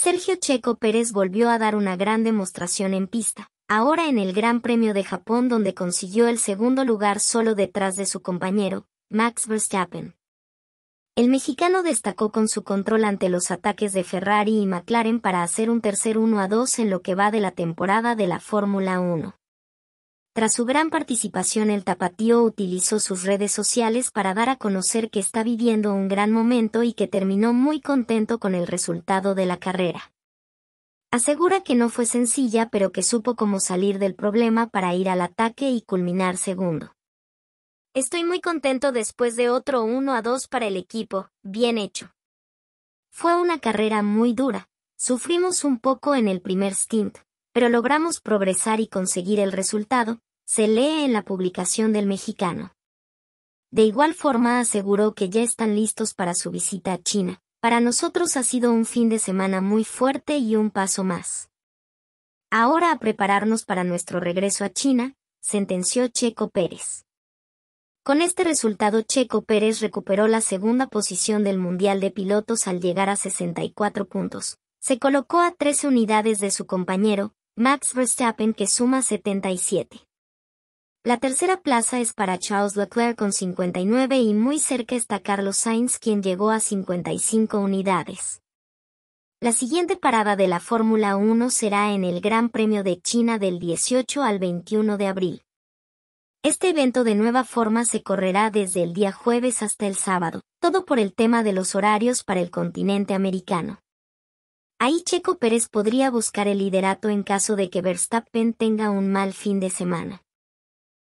Sergio Checo Pérez volvió a dar una gran demostración en pista, ahora en el Gran Premio de Japón donde consiguió el segundo lugar solo detrás de su compañero, Max Verstappen. El mexicano destacó con su control ante los ataques de Ferrari y McLaren para hacer un tercer 1 a 2 en lo que va de la temporada de la Fórmula 1. Tras su gran participación el tapatío utilizó sus redes sociales para dar a conocer que está viviendo un gran momento y que terminó muy contento con el resultado de la carrera. Asegura que no fue sencilla pero que supo cómo salir del problema para ir al ataque y culminar segundo. Estoy muy contento después de otro 1 a 2 para el equipo, bien hecho. Fue una carrera muy dura, sufrimos un poco en el primer stint, pero logramos progresar y conseguir el resultado, se lee en la publicación del mexicano. De igual forma aseguró que ya están listos para su visita a China. Para nosotros ha sido un fin de semana muy fuerte y un paso más. Ahora a prepararnos para nuestro regreso a China, sentenció Checo Pérez. Con este resultado Checo Pérez recuperó la segunda posición del Mundial de Pilotos al llegar a 64 puntos. Se colocó a 13 unidades de su compañero, Max Verstappen que suma 77. La tercera plaza es para Charles Leclerc con 59 y muy cerca está Carlos Sainz quien llegó a 55 unidades. La siguiente parada de la Fórmula 1 será en el Gran Premio de China del 18 al 21 de abril. Este evento de nueva forma se correrá desde el día jueves hasta el sábado, todo por el tema de los horarios para el continente americano. Ahí Checo Pérez podría buscar el liderato en caso de que Verstappen tenga un mal fin de semana.